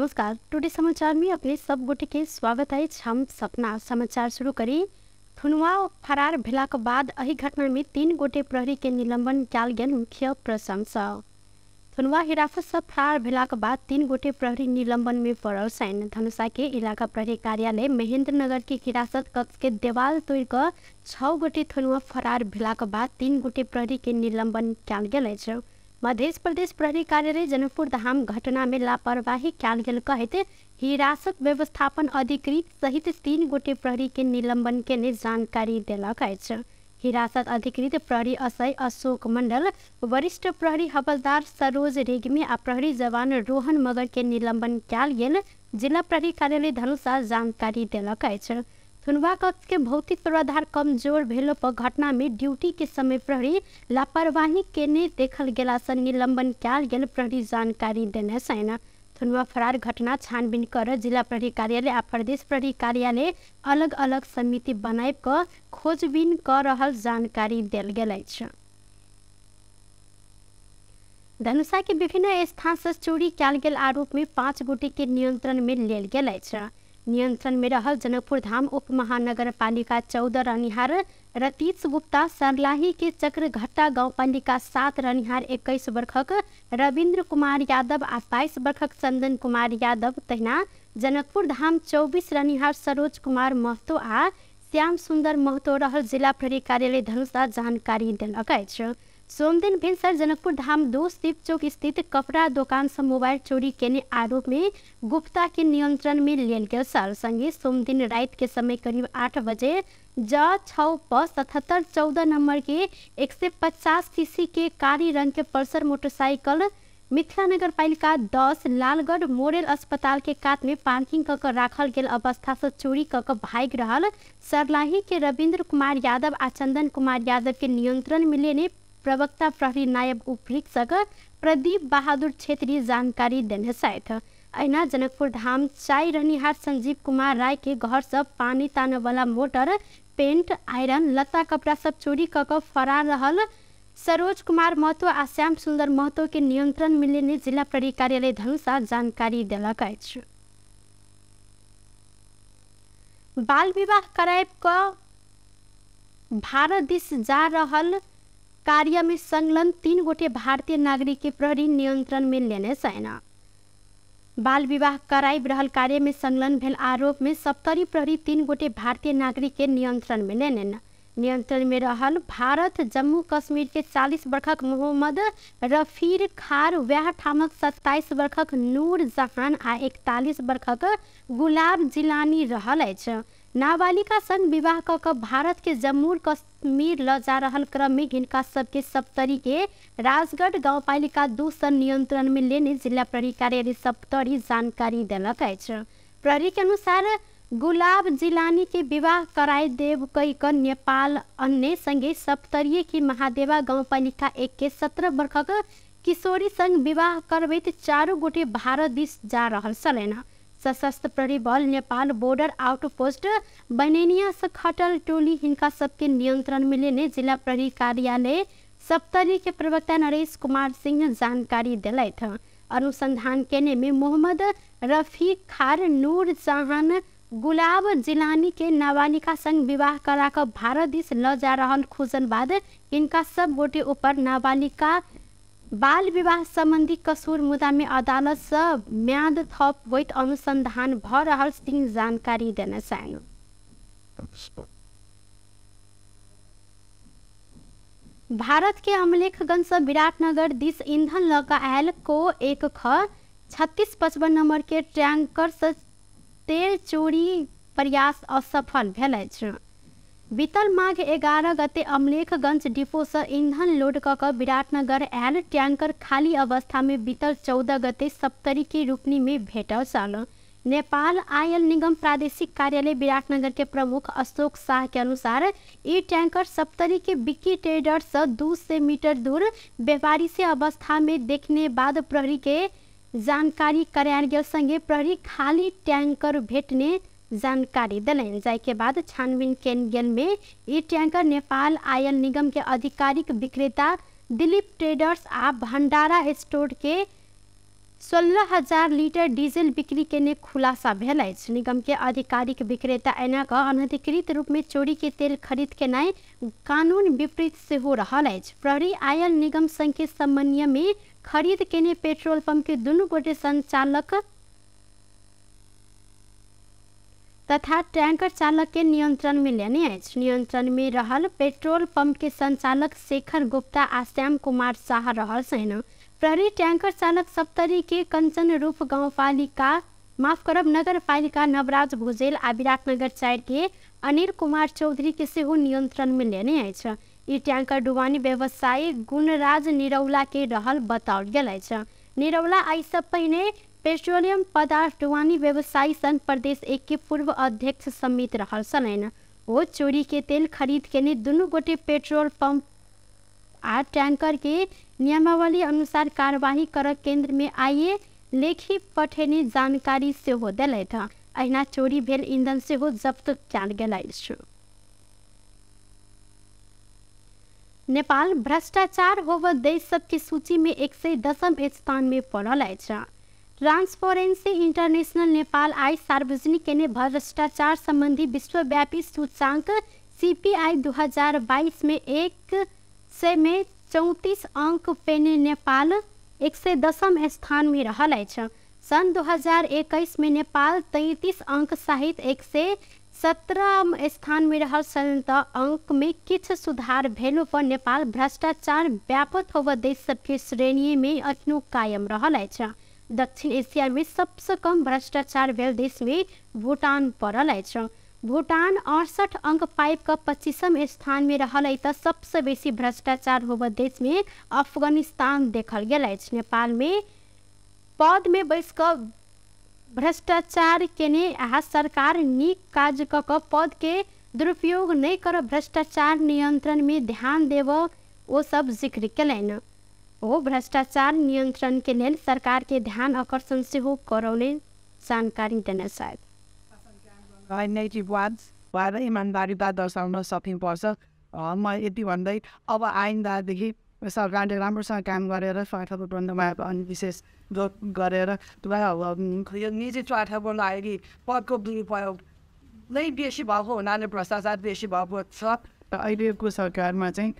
नमस्कार टुडे समाचार अपने सब गोटे स्वागत है हम सपना समाचार शुरू करी ठुनुआ फरार भेलाक बाद अही घटना में तीन गोटे प्रहरी के निलंबन कल गया मुख्य प्रशंसक थुनुआ हिरासत से फरार भेलाक बाद तीन गोटे प्रहरी निलंबन में पड़ल सन धनुषा के इलाका प्रहरी कार्यालय महेंद्र नगर के हिरासत कक्ष के देवाल तोड़ कर गोटे थुनुआ फरार भेलाक बाद तीन गोटे प्रहरी के निलंबन कल गया मध्य प्रदेश प्रहरी कार्यालय जनकपुर धाम घटना में लापरवाही कैल गल कहते हिरासत व्यवस्थापन अधिकृत सहित तीन गोटे प्रहरी के निलंबन के जानकारी दिलक हिरासत अधिकृत प्रहरी असय अशोक मंडल वरिष्ठ प्रहरी हवलदार सरोज रेग्मी आ प्रहरी जवान रोहन मगर के निलंबन कैल गेल जिला प्रहरी कार्यालय धनुषा जानकारी दिलक थुनवा कक्ष के भौतिक पूर्वाधार कमजोर भेलो पर घटना में के समय प्रहरी लापरवाही केने देखल गेला से निलंबन कयल गेल प्रहरी जानकारी देने थुनवा फरार घटना छानबिन कर जिला प्रहरी कार्यालय आ प्रदेश प्रहरी कार्यालय अलग अलग समिति बनाब क खोजबीन कर रहल जानकारी दिल गेल धनुषा के विभिन्न स्थान से चोरी कयल गेल आरोप में पाँच गोटे के नियंत्रण में लेल गेल नियन्त्रण मेरहल जनकपुर धाम उपमहानगरपालिका चौध रनिहार तीज गुप्ता सर्लाहीके चक्रघट्टा गाउँपालिका सात रनिहार एक्काइस वर्षक रविन्द्र कुमार यादव आ बाइस वर्षक चन्दन कुमार यादव तहिना जनकपुर धाम चौबिस रनिहार सरोज कुमार महतो आ श्याम सुन्दर महतो रहल जिल्ला प्रहरी कार्यालय धनुषा जानकारी देलक अछि सोमदिन भिनसर जनकपुर धाम दो शिव चौक स्थित कपड़ा से मोबाइल चोरी के आरोप गुप्ता के नियंत्रण में लेल गेल छल सङ्गे सोमदिन के समय करीब आठ बजे ज छ प सतहत्तर चौदह के एक सौ पचास काली कारी के पल्सर मोटरसाइकिल मिथिला नगर पालिका दस लालगढ़ मोरल अस्पताल के कात में पार्किंग कऽ कऽ राखल गया अवस्था से चोरी कऽ कऽ भागि सरलाही के रविंद्र कुमार यादव आ चंदन कुमार यादव के नियंत्रण में लेने प्रवक्ता प्रहरी नायब उपरीक्षक प्रदीप बहादुर छेत्री जानकारी देने सायद अहिना जनकपुर धाम चाय रहनिहार संजीव कुमार राय के घर सब पानी तान वाला मोटर पेंट आयरन लत्ता कपड़ा सब चोरी क क फरार रहल सरोज कुमार महतो आ श्याम सुन्दर महतो के नियंत्रण जिल्ला जिला प्रहरी कार्यालय धनुषा जानकारी दिलक अछि बाल विवाह कराबि भारत दिस जा रहल कार्यमी संलग्न तीन गोटे भारतीय नागरिक प्रहरी नियंत्रण में लेने बाल विवाह कराई रहल कार्य में संलग्न भेल आरोप में सप्तरी प्रहरी तीन गोटे भारतीय नागरिक के नियंत्रण में लेने नियंत्रण में रहल भारत जम्मू कश्मीर के 40 वर्षक मोहम्मद रफीर खार वह ठामक 27 वर्षक नूर जहान आ 41 वर्षक गुलाब जिलानी रहल अछि नाबालिका संग विवाह कऽ कऽ भारतके जम्मू कश्मीर ल लजा रहल क्रम में हिनका सबके सप्तरी राजगढ़ गाउँपालिका दूषण नियन्त्रणमे में लेने जिल्ला प्रहरी कार्यालय सप्तरी जानकारी देलक अछि प्रहरी अनुसार गुलाब जिलानी के विवाह कराए देव कई क नेपाल अन्य संगे सप्तरीय महादेवा गाउँपालिका एक के सत्रह वर्षक किशोरी संग विवाह करबैत चारू गोटे भारत दिस जा रहल छलैन सशस्त्र प्रहरी बल नेपाल बोर्डर आउटपोस्ट बनेनिया खटल टोली हिनका सबके नियन्त्रण में जिल्ला प्रहरी कार्यालय सप्तरी प्रवक्ता नरेश कुमार सिंह जानकारी दिलाई अनुसन्धान अनुसंधान केने मोहम्मद रफी खार नूर जहान गुलाब जिलानी के नाबालिका संग विवाह कराकर भारत दिस ल जा खोजन बाद इनका सब गोटे ऊपर नाबालिका बाल विवाह सम्बन्धी में अदालत से म्याद थप वैध अनुसन्धान भऽ रहल दिन जानकारी भारत के अमलेखगंज से विराटनगर दिस ईंधन लऽ कऽ आएलको एक ख छत्तिस पचपन नम्बरके ट्याङ्करसँ तेल चोरी प्रयास असफल भेल अछि बीतल माघ एगारह गते अमलेखगंज डिपो से ईंधन लोड कऽ कऽ विराटनगर आयल टैंकर खाली में बीतल चौदह गते सप्तरीके में भेटल छल नेपाल आयल निगम प्रादेशिक कार्यालय विराटनगर के प्रमुख अशोक शाह के अनुसार टैंकर सप्तरी के बिक्की से दू सय मीटर दूर अवस्था में देखने बाद के जानकारी कराया गया संगे प्रहरी खाली टैंकर भेटने जानकारी दिल जैके बाद छानबिन कयल में ई टैंकर नेपाल आयल निगम के आधिकारिक विक्रेता दिलीप ट्रेडर्स आ भंडारा के सोलह हजार लीटर डीजल बिक्री केने खुलासा भेल निगम के आधिकारिक विक्रेता एना के अनधिकृत रूप में चोरी के तेल खरीद नए कानून विपरीत से रहा है प्रहरी आयल निगम संघ के समन्वय में खरीद केने पेट्रोल पंप के दोनों गोटे संचालक तथा ट्याङ्कर चालकके नियन्त्रणमे ल्याने अछि नियन्त्रणमे रहल पेट्रोल पम्पके सञ्चालक शेखर गुप्ता आ श्याम कुमार शाह रहल छैन प्रहरी ट्याङ्कर चालक सप्तरीके कञ्चन रूप गाउँपालिका माफ करब नगरपालिका नवराज भुजेल आ विराटनगर चारिके अनिल कुमार चौधरीके सेहो नियन्त्रण ल्याने अछि ई ट्याङ्कर डुबानी व्यवसायी गुणराज निरौलाके रहल बताओल गेल अछि निरौला आइसँ पहिने पेट्रोलियम पदार्थ ढुवानी व्यवसायी संघ प्रदेश एक के पूर्व अध्यक्ष समित रहा सन वो चोरी के तेल खरीद के लिए दोनों गोटे पेट्रोल पंप आ टैंकर के नियमावली अनुसार कार्यवाही कर केंद्र में आइए लेखी पठेने जानकारी हो दल अहिना चोरी भेल ईंधन हो जब्त कैल गेल नेपाल भ्रष्टाचार होव देश सबके सूची में एक सौ दसम स्थान में पड़ल है ट्रांसपेरेंसी इंटरनेशनल नेपाल आई सार्वजनिक केने भ्रष्टाचार संबंधी विश्वव्यापी सूचांक सीपीआई 2022 में एक सौ में चौंतीस अंक पेने नेपाल एक सौ दसम स्थान में सन अछि सन 2021 में नेपाल तैंतीस अंक सहित एक सौ सत्रह स्थान में रहा सन त अंक में कि सुधार भेलु पर नेपाल भ्रष्टाचार व्यापक हो देश सबके श्रेणी में अखनों कायम रहा दक्षिण एसियामै सबसे कम भ्रष्टाचार भेल देशमै भुटान भूटान भुटान अड़सठ अङ्क पाइप पच्चिसम स्थानमा रहलै त सबसे बेसी भ्रष्टाचार हो देशमै अफगानिस्तान देखल गेल अछि नेपाल में भ्रष्टाचार केने आ सरकार निक काज कऽ कऽ पदके दुरुपयोग नै कर भ्रष्टाचार नियन्त्रणमे ध्यान ओ सब जिक्र कयलनि हो भ्रष्टाचार नियन्त्रण के लेल सरकार के ध्यान आकर्षण सेहो गराउने जानकारी देने सायद भएर इमान्दारिता दर्शाउन सकिनुपर्छ म यति भन्दै अब आइन्दादेखि सरकारले राम्रोसँग काम गरेर स्वार्थ प्रबन्धमा अनि विशेष गरेर यो निजी स्वार्थबाट अहिले पदको दुरुपयोग नै बेसी भएको हुनाले भ्रष्टाचार बेसी भएको छ अहिलेको सरकारमा चाहिँ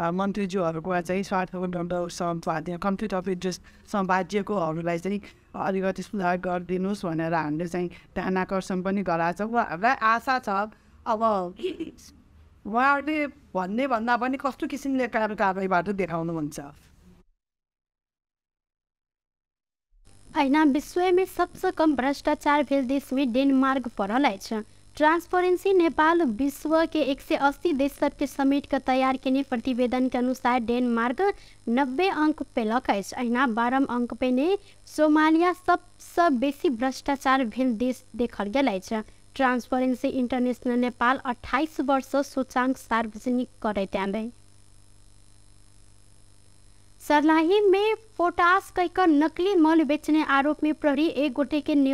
मन्त्रीज्यूहरूकोमा चाहिँ स्वार्थको सम्पाद्य कन्फ्लिक्ट अफ इन्ट्रेस्ट सम्पाद्यकोहरूलाई चाहिँ अलिकति सुधार गरिदिनुहोस् भनेर हामीले चाहिँ ध्यान आकर्षण पनि गराएको छ उहाँहरूलाई आशा छ अब उहाँहरूले भन्ने भन्दा पनि कस्तो किसिमले कार्य कारवाहीबाट देखाउनुहुन्छ होइन विश्वमै सबसे कम भ्रष्टाचार भेल देशमै डेनमार्क परलाई छ ट्रान्सपरेन्सी नेपाल विश्वके एक सय अस्सी देश सब तयार समेट केने प्रतिवेदन अनुसार डेनमार्क नब्बे अङ्क पेलक अछि अहिना बारह अङ्क पहिने सोमालिया सबसँ बेसी भ्रष्टाचार भेल देश देखल गेल अछि ट्रान्सपरेन्सी इन्टरनेसनल नेपाल अठाइस वर्ष सूचाङ्क सार्वजनिक करैत आबै सरलाही में पोटास कहकर नकली मल बेच्ने आरोपमा प्रहरी एक गोटे नियन्त्रणमा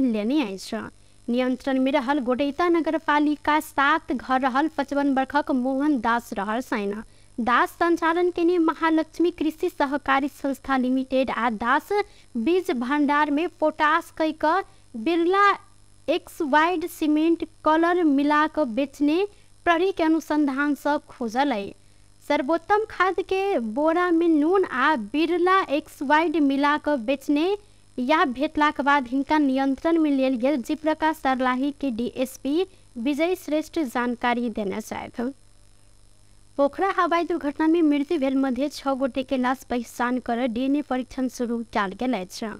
नियंत्रण लेने अछि नियन्त्रण मिरहल गोडैता नगरपालिका सात घर रहल पचपन वर्षक मोहन दास रहल छैन दास संचालन केने महालक्ष्मी कृषि सहकारी संस्था लिमिटेड आ दास बीज भण्डार में पोटास कै क बिरला एक्स वाइड कलर मिला बेच्ने बेचने प्रहरी के खोजल है सर्वोत्तम खाद के बोरा में नून आ बिरला एक्स वाइड मिला बेचने या भेटलाक बाद हिनका नियंत्रण में गेल जीप्रकाश सरलाही के डीएसपी विजय श्रेष्ठ जानकारी देने छथि पोखरा हवाई दुर्घटना में मृत्यु भेल मध्य गोटेकै गोटे के लाश पहचान कर डीएनए परीक्षण शुरू कयल गेल छ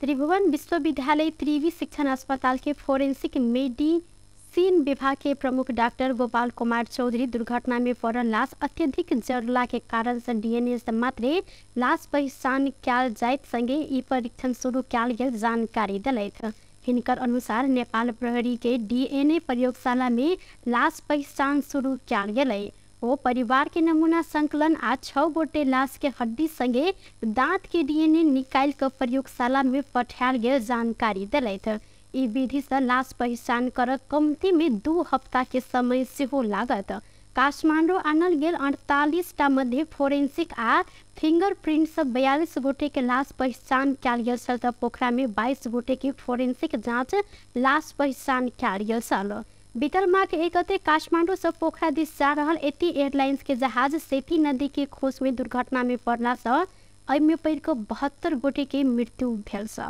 त्रिभुवन विश्वविद्यालय त्रिवी शिक्षण अस्पताल के फोरेंसिक मेडी सीन विभाग प्रमुख डाक्टर गोपाल कुमार चौधरी दुर्घटना में लास लाश अत्यधिक जरला कारण से डीएनए मात्रे लाश पहचान कयल जाइत संगे ई परीक्षण सुरु कयल गेल जानकारी दिलथि हिनकर अनुसार नेपाल प्रहरी डिएनए डीएनए लास पहिचान लाश पहचान शुरू हो गेलै ओ परिवार के नमूना आ छ गोटे लाश के हड्डी संगे दाँत के डीएनए निकालि कऽ प्रयोगशाला गेल जानकारी दिलथि ई विधि सँ लाश पहिचान गर कम्तीमै दु हप्ताको समय सेहो लागत काठमाडौँ आनल गेल अडतालिसटा मध्ये फोरेन्सिक आ फिङ्गर सब बयालिस गोटेके लाश पहिचान कयल गेल पोखरा मे पोखरामे बाइस गोटेके फोरेन्सिक जाँच लाश पहिचान कयल गेल बितरमाक बीतल माघ एकते सब पोखरा दिस जा रहल एती एयरलाइन्सके जहाज सेती नदीकै खोजमै दुर्घटनामे पर्ला छ पड़ि कऽ बहत्तर गोटेकै मृत्यु भेल छ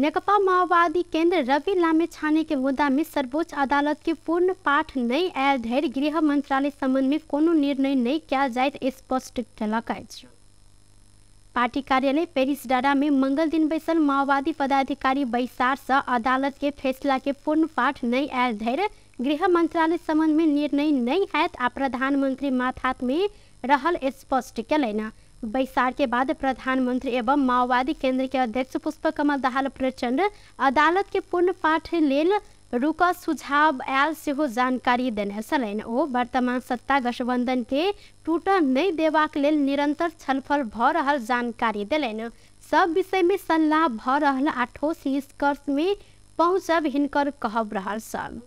नेकपा माओवादी केंद्र रवि लामे छाने के मुद्दा में सर्वोच्च अदालत के पूर्ण पाठ नहीं आयल धर गृह मंत्रालय संबंध में कोनो निर्णय नहीं किया जाए स्पष्ट कलक पार्टी कार्यालय पेरिस डाडा में मंगल दिन बैसल माओवादी पदाधिकारी बैसार से अदालत के फैसला के पूर्ण पाठ नहीं आयल धर गृह मंत्रालय संबंध में निर्णय नहीं हैत आ प्रधानमंत्री माथात में रहल स्पष्ट कलन बैसार के बाद प्रधानमंत्री एवं माओवादी केंद्र के अध्यक्ष कमल दाहाल प्रचण्ड अदालत के पूर्ण पाठ लेल रुक सुझाव आयल सेहो जानकारी देने छलनि ओ वर्तमान सत्ता गठबन्धन के नै नहि देबाक लेल निरन्तर छलफल भऽ रहल जानकारी देलनि सब विषयमे सल्लाह भऽ रहल आ ठोस निष्कर्षमे पहुँचब हिनकर कहब रहल छल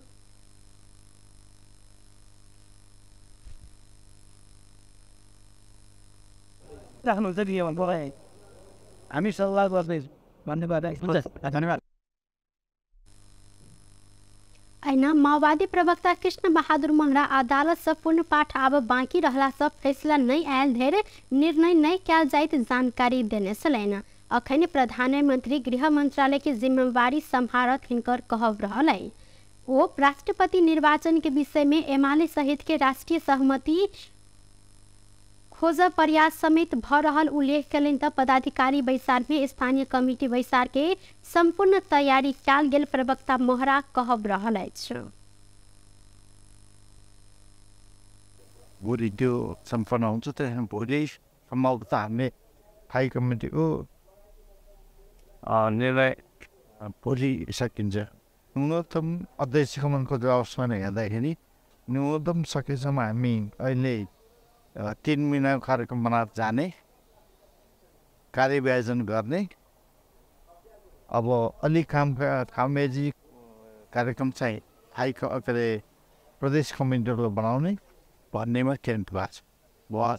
राख्नुहुन्छ कि यो भन्नुभयो हामी सल्लाह गर्दैछौँ धन्यवाद धन्यवाद होइन माओवादी प्रवक्ता कृष्ण बहादुर सब पूर्ण पाठ अब बाँकी सब फैसला नै आयल धेरै निर्णय नै कयल जाइत जानकारी देने छलैन अखन प्रधानमन्त्री गृह मन्त्रालयके जिम्मेवारी सम्हारत हिनकर कहब रहलै ओ राष्ट्रपति निर्वाचनके विषयमे एमाले सहितके राष्ट्रिय सहमति खोज प्रयास समेत भ रहल उल्लेख कयलनि तऽ पदाधिकारी बैसारमे स्थानीय कमिटी बैसारके सम्पूर्ण तयारी कयल गेल प्रवक्ता महरा कहब रहल अछि भोलि त्यो सम्पन्न हुन्छ त्यहाँदेखि भोलि सम्भवतः हामीले हाई कमिटीको निर्णय भोलि सकिन्छ न्यूनतम अध्यक्ष कमनको जवाबसम्म हेर्दाखेरि न्यूनतम सकेसम्म हामी अहिले तिन महिनाको कार्यक्रम बनाएर जाने कार्यव्यायोजन गर्ने अब अलि काम कामेजी कार्यक्रम चाहिँ हाई के अरे प्रदेश कमिटीहरू बनाउने भन्नेमा केन्द्र भएको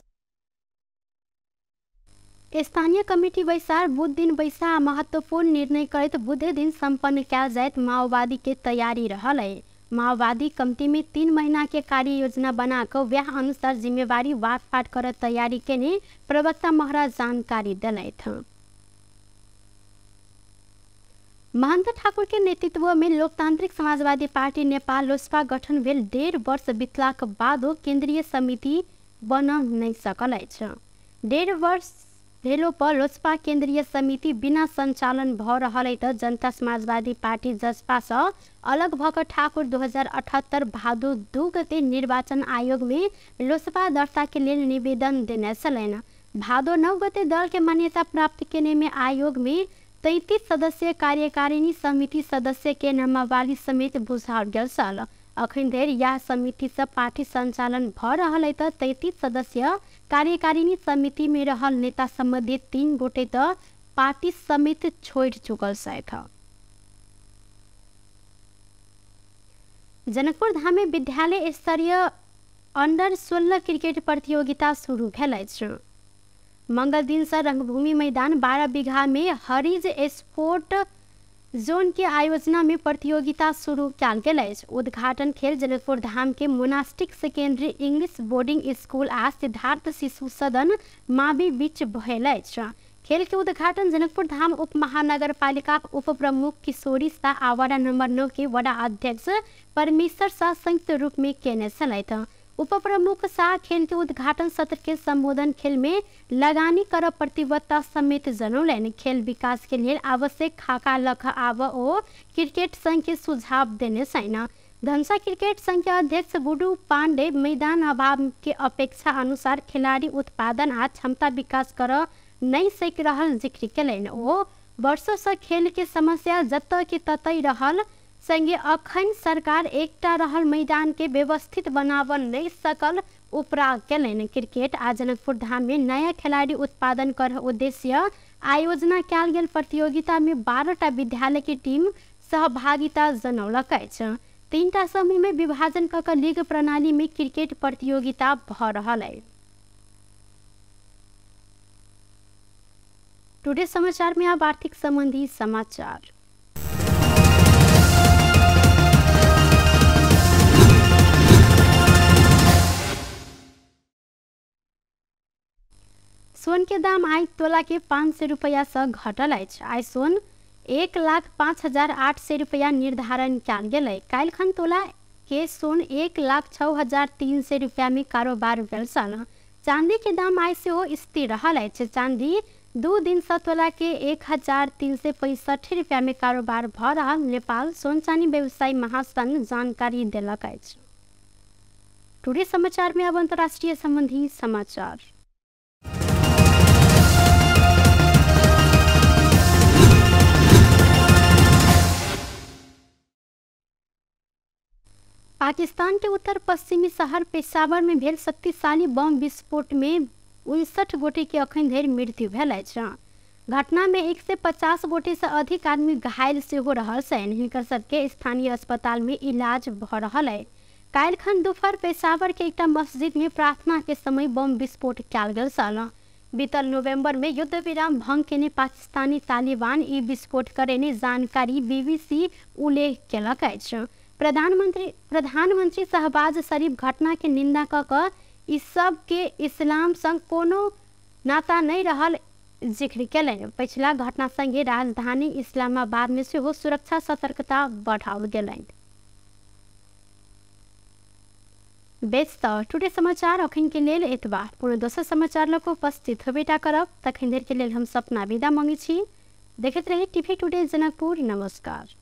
छ स्थानीय कमिटी बैसार बुध दिन बैसा महत्वपूर्ण निर्णय करैत बुधे दिन सम्पन्न कयल जायत माओवादी के तयारी अछि माओवादी कमती तिन महिनाके महीना के कार्य योजना बनाएको व्याह अनुसार जिम्मेवारी वाटपाट पाट कर के केने प्रवक्ता महाराज जानकारी दिलय महन्त ठाकुरकै नेतृत्वमा लोकतान्त्रिक समाजवादी पार्टी नेपाल लोसपा गठन भेल डेढ वर्ष बितलाक बादो केन्द्रीय समिति बन नै सकल डेढ वर्ष रेलोप लोजपा केन्द्रीय समिति बिना सञ्चालन भऽ त जनता समाजवादी पार्टी जसपा स अलग भएको ठाकुर दुई हजार अठहत्तर भादो दुई गते निर्वाचन आयोगले लोजपा दर्ताके लिन निवेदन देने छलैन भादो नौ गते दलके मान्यता प्राप्त केनेमे आयोगमे तैतिस सदस्य कार्यकारिणी समिति सदस्यके नामावली समेत बुझाओल गेल छल अखन धरि समिति समितिसँ पार्टी सञ्चालन भऽ त तैतिस सदस्य कार्यकारिणी समिति में रहल नेता सम्बन्धित तीन गोटे त पार्टी समेत छोड़ चुकल जनकपुर धाम विद्यालय स्तरीय अंडर सोलह क्रिकेट प्रतियोगिता शुरू भेल मंगल दिन से रंगभूमि मैदान बारह बीघा में हरिज स्पोर्ट जोन के आयोजना में प्रतियोगिता शुरू कयल गेल अछि उद्घाटन खेल जनकपुर धाम के monastic secondary English boarding school आ सिद्धार्थ शिशु सदन मावी बीच भेल खेल के उद्घाटन जनकपुर धाम उप महानगर पालिका उप प्रमुख किशोरी शाह आ वार्ड नंबर नौ के वडा अध्यक्ष परमेश्वर शाह संयुक्त रूप में केने छलथि उप प्रमुख शाह खेल के उद्घाटन सत्र के संबोधन खेल में लगानी कर प्रतिबद्धता समेत जनौलनि खेल विकास के लिए आवश्यक खाका लख आब ओ क्रिकेट संघ के सुझाव देने छैन धनसा क्रिकेट संघ के अध्यक्ष गुडू पांडे मैदान अभाव के अपेक्षा अनुसार खिलाड़ी उत्पादन आ क्षमता विकास कर नहीं सक रहा जिक्र कलन ओ वर्षों से खेल के समस्या जत के तत रहल संगे अखन सरकार एक रहल मैदान के व्यवस्थित बनाव ले सकल उपराग कलन क्रिकेट आ जनकपुर धाम में नया खिलाड़ी उत्पादन कर उद्देश्य आयोजना कल गया प्रतियोगिता में बारहटा विद्यालय के टीम सहभागिता जनौलक तीन टा समूह में विभाजन कक लीग प्रणाली में क्रिकेट प्रतियोगिता भ रहा है टुडे समाचार में अब आर्थिक संबंधी समाचार सोन के दाम आई तोला के पाँच सौ रुपया से घटल आई सोन एक लाख पाँच हजार आठ सौ रुपया निर्धारण कैल गेल कल खन तोला के सोन एक लाख छः हजार तीन सौ रुपया में कारोबार भेल सन चांदी के दाम आई से स्थिर रहा है चांदी दू से तोला के एक हजार तीन सौ पैंसठ रुपया में कारोबार भ रहा नेपाल सोन चांदी व्यवसाय महासंघ जानकारी दिलक टूरी समाचार में अब अंतर्राष्ट्रीय संबंधी समाचार पाकिस्तान के उत्तर पश्चिमी शहर पेशावर में भेल शक्तिशाली बम विस्फोट में उनसठ गोटेके अखन धरि मृत्यु भेल घटना में एक से पचास गोटे से अधिक आदमी घायल सेहो रहल सबके स्थानीय अस्पताल में इलाज भऽ रहल अइ काल्हि खन दुपहर पेशावर के एक मस्जिद में प्रार्थना के समय बम विस्फोट कयल गल छल बीतल नवंबर में युद्ध विराम भंग के पाकिस्तानी तालिबान ई विस्फोट करेने जानकारी बीबीसी उल्लेख केलक प्रधानमंत्री प्रधानमंत्री शहबाज शरीफ घटना के निंदा कऽ कऽ ई इस्लाम संग कोनो नाता नहीं रहल जिक्र कयलनि पछिला घटना संगे राजधानी इस्लामाबाद मे सेहो सुरक्षा सतर्कता बढ़ाओल गेलनि बेचतः टुडे समाचार अखन के लिए एतबा पूर्ण दोसर समाचार लऽ उपस्थित होबेटा करब तखन देर के लिए हम सपना विदा मांगे देखते देखैत रही टीवी टुडे जनकपुर नमस्कार